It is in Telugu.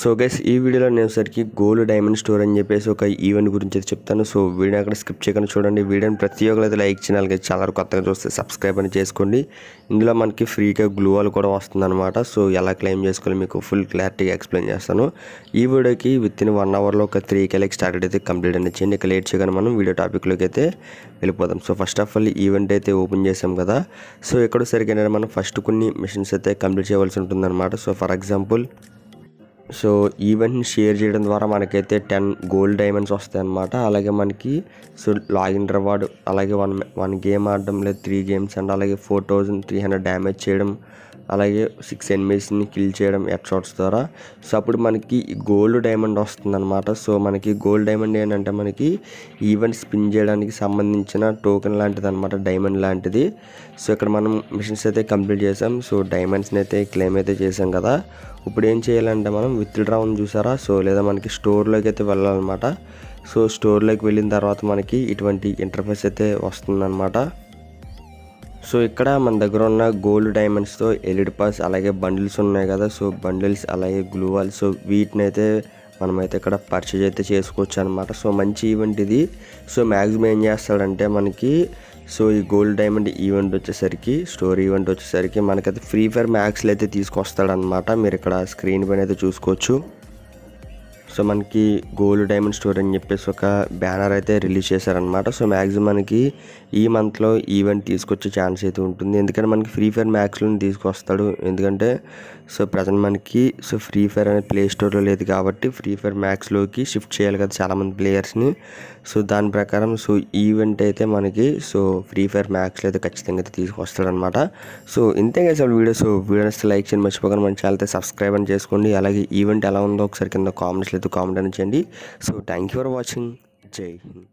సో గైస్ ఈ వీడియోలో నేను సరికి గోల్డ్ డైమండ్ స్టోర్ అని చెప్పేసి ఒక ఈవెంట్ గురించి అయితే చెప్తాను సో వీడియో అక్కడ స్కిప్ చేయకుండా చూడండి వీడియోని ప్రతి ఒక్కరైతే లైక్ చేయాలి చాలా కొత్తగా చూస్తే సబ్స్క్రైబ్ అని చేసుకోండి ఇందులో మనకి ఫ్రీగా గ్లూవాల్ కూడా వస్తుందన్నమాట సో ఎలా క్లెయిమ్ చేసుకోవాలి మీకు ఫుల్ క్లారిటీగా ఎక్స్ప్లెయిన్ చేస్తాను ఈ వీడియోకి విత్ ఇన్ వన్ అవర్లో ఒక త్రీ కేలకి స్టార్టెడ్ అయితే కంప్లీట్ అని చేయండి ఇక లేట్ చేయగానే మనం వీడియో టాపిక్లోకి అయితే వెళ్ళిపోతాం so first of all event అయితే ఓపెన్ చేసాం కదా సో ఇక్కడ సరిగ్గా మనం ఫస్ట్ కొన్ని మిషన్స్ అయితే కంప్లీట్ చేయవలసి ఉంటుందన్నమాట సో ఫర్ ఎగ్జాంపుల్ సో ఈవెంట్ని షేర్ చేయడం ద్వారా మనకైతే టెన్ గోల్డ్ డైమండ్స్ వస్తాయి అన్నమాట అలాగే మనకి సో లాగిన్ రివార్డ్ అలాగే వన్ వన్ గేమ్ ఆడడం లేదు త్రీ గేమ్స్ అండ్ అలాగే four thousand three hundred damage చేయడం అలాగే సిక్స్ ఎనిమీస్ని కిల్ చేయడం ఎట్ షాట్స్ ద్వారా సో అప్పుడు మనకి గోల్డ్ డైమండ్ వస్తుందన్నమాట సో మనకి గోల్డ్ డైమండ్ ఏంటంటే మనకి ఈవెంట్ స్పిన్ చేయడానికి సంబంధించిన టోకెన్ లాంటిది అనమాట డైమండ్ లాంటిది సో ఇక్కడ మనం మిషన్స్ అయితే కంప్లీట్ చేసాం సో డైమండ్స్ని అయితే క్లెయిమ్ అయితే చేసాం కదా ఇప్పుడు ఏం చేయాలంటే మనం విత్ డ్రావన్ చూసారా సో లేదా మనకి స్టోర్లోకి అయితే వెళ్ళాలన్నమాట సో స్టోర్లోకి వెళ్ళిన తర్వాత మనకి ఇటువంటి ఇంటర్ఫేస్ అయితే వస్తుందన్నమాట సో ఇక్కడ మన దగ్గర ఉన్న గోల్డ్ డైమండ్స్తో ఎల్ఈడి పాస్ అలాగే బండిల్స్ ఉన్నాయి కదా సో బండిల్స్ అలాగే గ్లూవాల్ సో వీటిని అయితే మనమైతే ఇక్కడ పర్చేజ్ అయితే చేసుకోవచ్చు అనమాట సో మంచి ఈవెంట్ ఇది సో మ్యాక్సిమం ఏం చేస్తాడంటే మనకి సో ఈ గోల్డ్ డైమండ్ ఈవెంట్ వచ్చేసరికి స్టోరీ ఈవెంట్ వచ్చేసరికి మనకైతే ఫ్రీ ఫైర్ మ్యాక్స్లు అయితే తీసుకొస్తాడనమాట మీరు ఇక్కడ స్క్రీన్ పైన అయితే చూసుకోవచ్చు సో మనకి గోల్డ్ డైమండ్ స్టోర్ అని చెప్పేసి ఒక బ్యానర్ అయితే రిలీజ్ చేశారనమాట సో మ్యాక్సిమం మనకి ఈ మంత్లో ఈవెంట్ తీసుకొచ్చే ఛాన్స్ అయితే ఉంటుంది ఎందుకంటే మనకి ఫ్రీ ఫైర్ మ్యాక్స్లోని తీసుకొస్తాడు ఎందుకంటే సో ప్రజెంట్ మనకి సో ఫ్రీ ఫైర్ అనేది ప్లే స్టోర్లో లేదు కాబట్టి ఫ్రీ ఫైర్ మ్యాక్స్లోకి షిఫ్ట్ చేయాలి కదా చాలామంది ప్లేయర్స్ని సో దాని ప్రకారం సో ఈవెంట్ అయితే మనకి సో ఫ్రీ ఫైర్ మ్యాక్స్లో అయితే ఖచ్చితంగా అయితే తీసుకొస్తాడనమాట సో ఇంతే కదా అసలు వీడియో సో వీడియోస్ లైక్ చేయండి మర్చిపోకుండా మంచిగా అయితే సబ్స్క్రైబ్ అని చేసుకోండి అలాగే ఈవెంట్ ఎలా ఉందో ఒకసారి కింద కామెంట్స్లో కామెంట్ అని చేయండి so thank you for watching జై హింద్